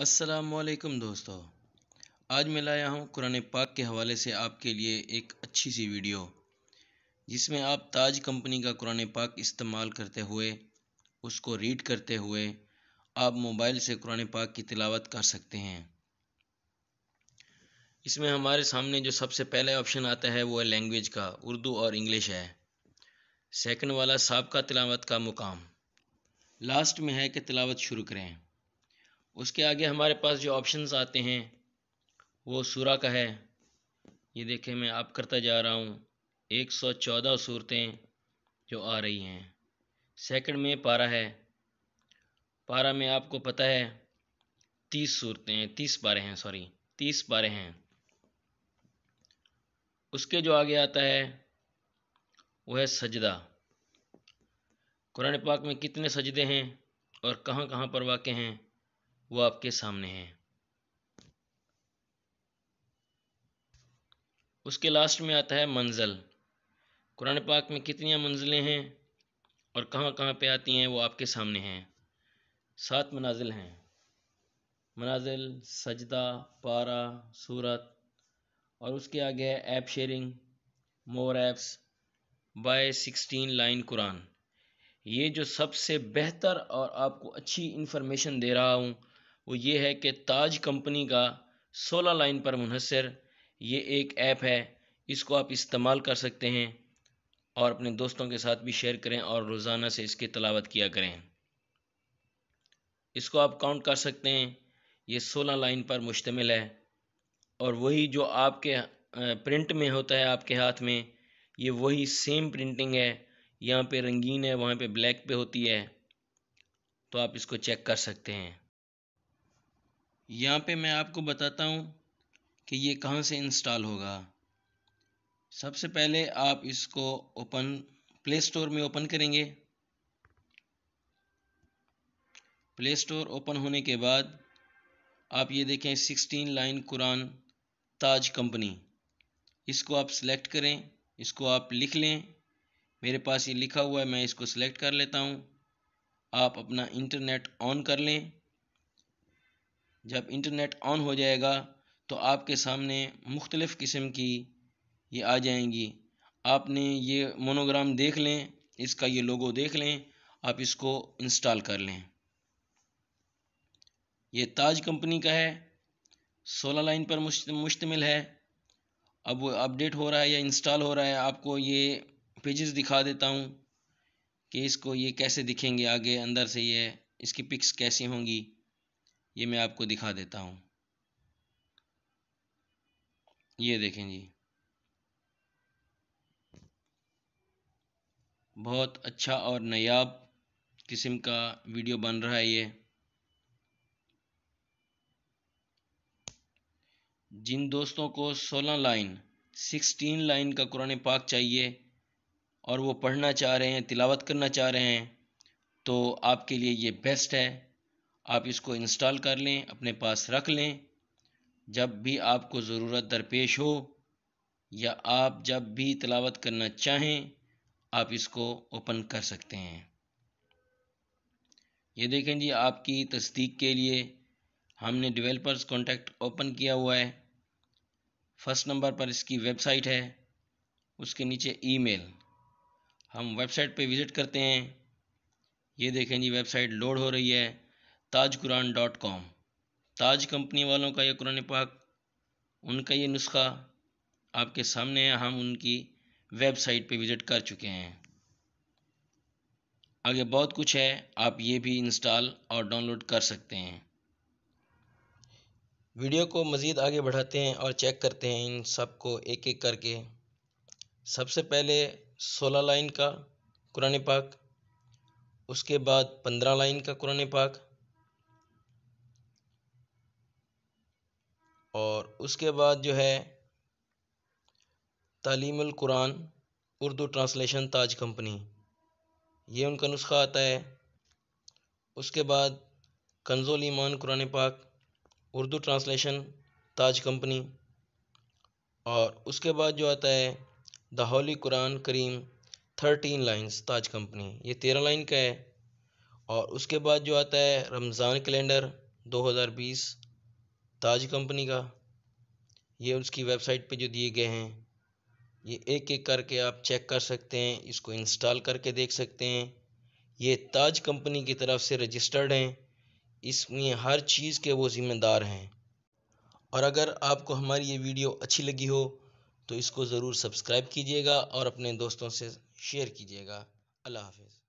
असलकम दोस्तों आज मैं लाया हूँ कुरान पाक के हवाले से आपके लिए एक अच्छी सी वीडियो जिसमें आप ताज कंपनी का कुरान पाक इस्तेमाल करते हुए उसको रीड करते हुए आप मोबाइल से कुरान पाक की तिलावत कर सकते हैं इसमें हमारे सामने जो सबसे पहला ऑप्शन आता है वो है लैंग्वेज का उर्दू और इंग्लिश है सेकंड वाला सबका तिलावत का मुकाम लास्ट में है कि तिलावत शुरू करें उसके आगे हमारे पास जो ऑप्शंस आते हैं वो सूरा का है ये देखें मैं आप करता जा रहा हूँ एक सौ चौदह सूरतें जो आ रही हैं सेकंड में पारा है पारा में आपको पता है तीस सूरतें हैं तीस पारे हैं सॉरी तीस पारे हैं उसके जो आगे आता है वो है सजदा कुरान पाक में कितने सजदे हैं और कहाँ कहाँ पर वाक़ हैं वो आपके सामने है उसके लास्ट में आता है मंजिल कुरान पाक में कितनी मंजिलें हैं और कहाँ कहाँ पे आती हैं वो आपके सामने हैं सात मनाजिल हैं मनाजिल सजदा पारा सूरत और उसके आगे है app sharing more apps by sixteen line Quran ये जो सबसे बेहतर और आपको अच्छी इन्फॉर्मेशन दे रहा हूँ वो ये है कि ताज कंपनी का सोलह लाइन पर मुनसर ये एक ऐप है इसको आप इस्तेमाल कर सकते हैं और अपने दोस्तों के साथ भी शेयर करें और रोज़ाना से इसकी तलावत किया करें इसको आप काउंट कर सकते हैं ये सोलह लाइन पर मुश्तमिल है और वही जो आपके प्रिंट में होता है आपके हाथ में ये वही सेम प्रिंटिंग है यहाँ पे रंगीन है वहाँ पे ब्लैक पे होती है तो आप इसको चेक कर सकते हैं यहाँ पे मैं आपको बताता हूँ कि ये कहाँ से इंस्टॉल होगा सबसे पहले आप इसको ओपन प्ले स्टोर में ओपन करेंगे प्ले स्टोर ओपन होने के बाद आप ये देखें 16 लाइन कुरान ताज कंपनी इसको आप सिलेक्ट करें इसको आप लिख लें मेरे पास ये लिखा हुआ है मैं इसको सिलेक्ट कर लेता हूँ आप अपना इंटरनेट ऑन कर लें जब इंटरनेट ऑन हो जाएगा तो आपके सामने मुख्तलिफ़ किस्म की ये आ जाएंगी आपने ये मोनोग्राम देख लें इसका ये लोगो देख लें आप इसको इंस्टॉल कर लें ये ताज कंपनी का है सोलह लाइन पर मुश्तमिल है अब वो अपडेट हो रहा है या इंस्टॉल हो रहा है आपको ये पेजेस दिखा देता हूँ कि इसको ये कैसे दिखेंगे आगे अंदर से ये इसकी पिक्स कैसी होंगी ये मैं आपको दिखा देता हूँ ये देखें जी बहुत अच्छा और नयाब किस्म का वीडियो बन रहा है ये जिन दोस्तों को 16 लाइन 16 लाइन का कुरान पाक चाहिए और वो पढ़ना चाह रहे हैं तिलावत करना चाह रहे हैं तो आपके लिए ये बेस्ट है आप इसको इंस्टॉल कर लें अपने पास रख लें जब भी आपको ज़रूरत दरपेश हो या आप जब भी तलावत करना चाहें आप इसको ओपन कर सकते हैं ये देखें जी आपकी तस्दीक के लिए हमने डेवलपर्स कॉन्टैक्ट ओपन किया हुआ है फर्स्ट नंबर पर इसकी वेबसाइट है उसके नीचे ईमेल हम वेबसाइट पे विज़िट करते हैं ये देखें जी वेबसाइट लोड हो रही है Taj Quran dot com Taj company वालों का ये कुरान पाक उनका ये नुस्खा आपके सामने है हम उनकी वेबसाइट पे विज़िट कर चुके हैं आगे बहुत कुछ है आप ये भी इंस्टॉल और डाउनलोड कर सकते हैं वीडियो को मज़ीद आगे बढ़ाते हैं और चेक करते हैं इन सब को एक एक करके सबसे पहले सोलह लाइन का कुरान पाक उसके बाद पंद्रह लाइन का कुरान पाक और उसके बाद जो है तालीम Quran Urdu translation Taj company ये उनका नुस्खा आता है उसके बाद कंजोल ईमान कुरान पाक उर्दू ट्रांसलेशन ताज कंपनी और उसके बाद जो आता है द होली कुरान करीम थर्टीन लाइन्स ताज कंपनी ये तेरह लाइन का है और उसके बाद जो आता है रमज़ान कैलेंडर 2020 ताज कंपनी का ये उसकी वेबसाइट पे जो दिए गए हैं ये एक एक करके आप चेक कर सकते हैं इसको इंस्टॉल करके देख सकते हैं ये ताज कंपनी की तरफ से रजिस्टर्ड हैं इसमें हर चीज़ के वो ज़िम्मेदार हैं और अगर आपको हमारी ये वीडियो अच्छी लगी हो तो इसको ज़रूर सब्सक्राइब कीजिएगा और अपने दोस्तों से शेयर कीजिएगा अल्लाह हाफिज़